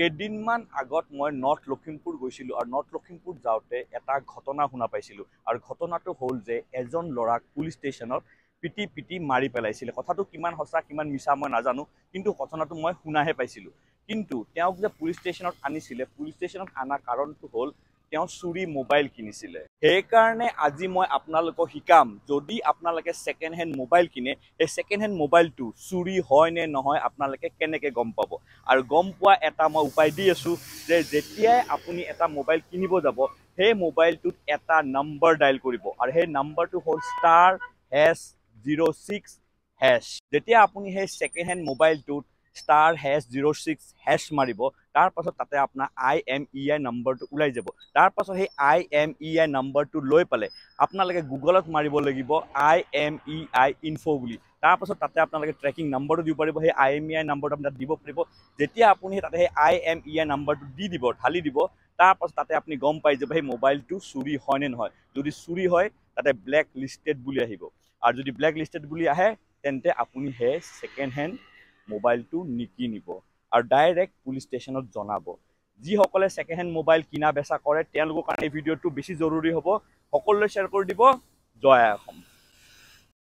কেইদিনমান আগত মই নৰ্থ লখিমপুৰ গৈছিলোঁ আৰু নৰ্থ লখিমপুৰ যাওঁতে এটা ঘটনা শুনা পাইছিলোঁ আৰু ঘটনাটো হ'ল যে এজন ল'ৰাক পুলিচ ষ্টেচনত পিটি পিটি মাৰি পেলাইছিলে কথাটো কিমান সঁচা কিমান মিছা মই নাজানো কিন্তু ঘটনাটো মই শুনাহে পাইছিলোঁ কিন্তু তেওঁক যে পুলিচ ষ্টেচনত আনিছিলে পুলিচ ষ্টেচনত অনা কাৰণটো হ'ল তেওঁ চুৰি মোবাইল কিনিছিলে সেইকাৰণে আজি মই আপোনালোকক শিকাম যদি আপোনালোকে ছেকেণ্ড হেণ্ড মোবাইল কিনে সেই ছেকেণ্ড হেণ্ড মোবাইলটো চুৰি হয় নে নহয় আপোনালোকে কেনেকৈ গম পাব আৰু গম পোৱা এটা মই উপায় দি আছোঁ যে যেতিয়াই আপুনি এটা মোবাইল কিনিব যাব সেই মোবাইলটোত এটা নম্বৰ ডাইল কৰিব আৰু সেই নম্বৰটো হ'ল star hash zero' six hash যেতিয়া আপুনি সেই ছেকেণ্ড হেণ্ড মোবাইলটোত star hash zero' six hash মাৰিব তাৰপাছত তাতে আপোনাৰ আই এম ই আই নম্বৰটো ওলাই যাব তাৰপাছত সেই আই এম ই আই নম্বৰটো লৈ পালে আপোনালোকে গুগলত মাৰিব লাগিব আই এম ই আই ইনফ বুলি তাৰপাছত তাতে আপোনালোকে ট্ৰেকিং নম্বৰটো দিব পাৰিব সেই আই এম ই আই নম্বৰটো আপুনি তাত দিব পাৰিব যেতিয়া আপুনি তাতে সেই আই এম ই আই নম্বৰটো দি দিব ঢালি দিব তাৰপাছত তাতে আপুনি গম পাই যাব সেই মোবাইলটো চুৰি হয়নে নহয় যদি চুৰি হয় তাতে ব্লেক লিষ্টেড বুলি আহিব আৰু যদি ব্লেক লিষ্টেড বুলি আহে তেন্তে আপুনি সেই ছেকেণ্ড হেণ্ড মোবাইলটো নিকিনিব আৰু ডাইৰেক্ট পুলিচ ষ্টেচনত জনাব যিসকলে ছেকেণ্ড হেণ্ড মোবাইল কিনা বেচা কৰে তেওঁলোকৰ কাৰণে এই ভিডিঅ'টো বেছি জৰুৰী হ'ব সকলোৱে শ্বেয়াৰ কৰি দিব জয়া